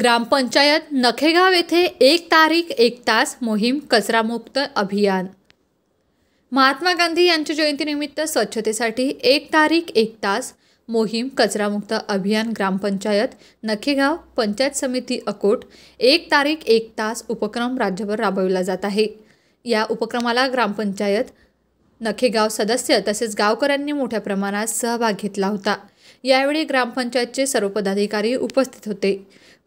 ग्रामपंचायत नखेगाव येथे एक तारीख एक तास मोहीम कचरामुक्त अभियान महात्मा गांधी यांच्या जयंतीनिमित्त स्वच्छतेसाठी एक तारीख एक तास मोहीम कचरामुक्त अभियान ग्रामपंचायत नखेगाव पंचायत समिती अकोट एक तारीख एक तास उपक्रम राज्यभर राबविला जात आहे या उपक्रमाला ग्रामपंचायत नखेगाव सदस्य तसेच गावकऱ्यांनी मोठ्या प्रमाणात सहभाग घेतला होता यावेळी ग्रामपंचायतचे सर्व पदाधिकारी उपस्थित होते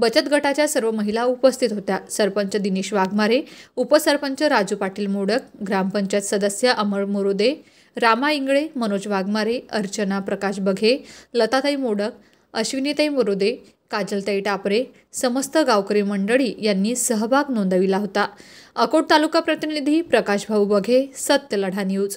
बचत गटाच्या सर्व महिला उपस्थित होत्या सरपंच दिनेश वाघमारे उपसरपंच राजू पाटील मोडक ग्रामपंचायत सदस्य अमर मोरुदे रामा इंगळे मनोज वाघमारे अर्चना प्रकाश बघे लताताई मोडक अश्विनीताई मोरुदे काजलताई टापरे समस्त गावकरी मंडळी यांनी सहभाग नोंदविला होता अकोट तालुका प्रतिनिधी प्रकाश भाऊ बघे सत्य लढा न्यूज